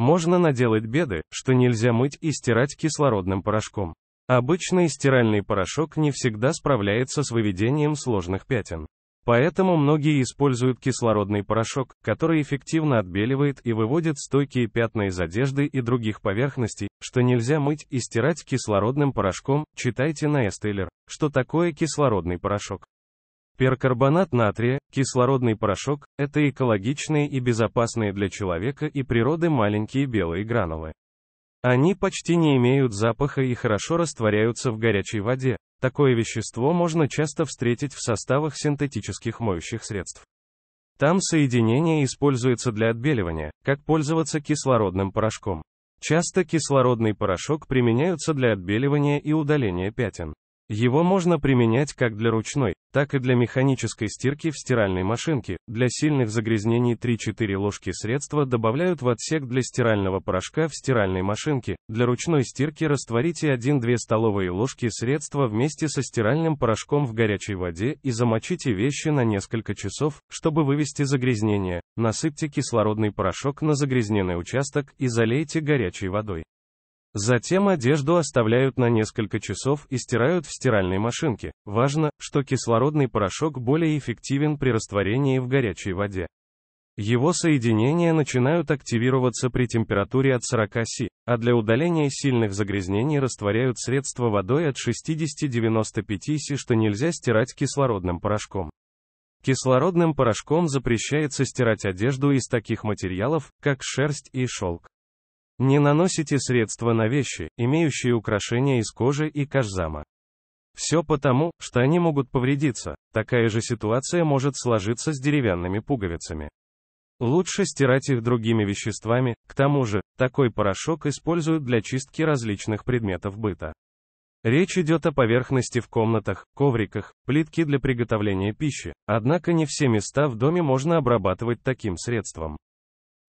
Можно наделать беды, что нельзя мыть и стирать кислородным порошком. Обычный стиральный порошок не всегда справляется с выведением сложных пятен. Поэтому многие используют кислородный порошок, который эффективно отбеливает и выводит стойкие пятна из одежды и других поверхностей, что нельзя мыть и стирать кислородным порошком, читайте на Эстейлер, что такое кислородный порошок. Перкарбонат натрия, кислородный порошок – это экологичные и безопасные для человека и природы маленькие белые гранулы. Они почти не имеют запаха и хорошо растворяются в горячей воде. Такое вещество можно часто встретить в составах синтетических моющих средств. Там соединение используется для отбеливания, как пользоваться кислородным порошком. Часто кислородный порошок применяются для отбеливания и удаления пятен. Его можно применять как для ручной, так и для механической стирки в стиральной машинке. Для сильных загрязнений 3-4 ложки средства добавляют в отсек для стирального порошка в стиральной машинке. Для ручной стирки растворите 1-2 столовые ложки средства вместе со стиральным порошком в горячей воде и замочите вещи на несколько часов, чтобы вывести загрязнение. Насыпьте кислородный порошок на загрязненный участок и залейте горячей водой. Затем одежду оставляют на несколько часов и стирают в стиральной машинке. Важно, что кислородный порошок более эффективен при растворении в горячей воде. Его соединения начинают активироваться при температуре от 40 Си, а для удаления сильных загрязнений растворяют средства водой от 60-95 Си, что нельзя стирать кислородным порошком. Кислородным порошком запрещается стирать одежду из таких материалов, как шерсть и шелк. Не наносите средства на вещи, имеющие украшения из кожи и кожзама. Все потому, что они могут повредиться. Такая же ситуация может сложиться с деревянными пуговицами. Лучше стирать их другими веществами, к тому же, такой порошок используют для чистки различных предметов быта. Речь идет о поверхности в комнатах, ковриках, плитке для приготовления пищи, однако не все места в доме можно обрабатывать таким средством.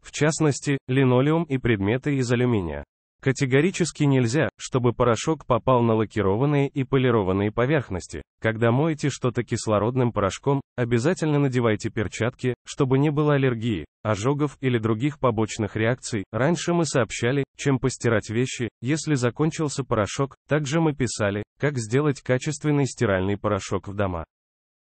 В частности, линолеум и предметы из алюминия. Категорически нельзя, чтобы порошок попал на лакированные и полированные поверхности. Когда моете что-то кислородным порошком, обязательно надевайте перчатки, чтобы не было аллергии, ожогов или других побочных реакций. Раньше мы сообщали, чем постирать вещи, если закончился порошок, также мы писали, как сделать качественный стиральный порошок в дома.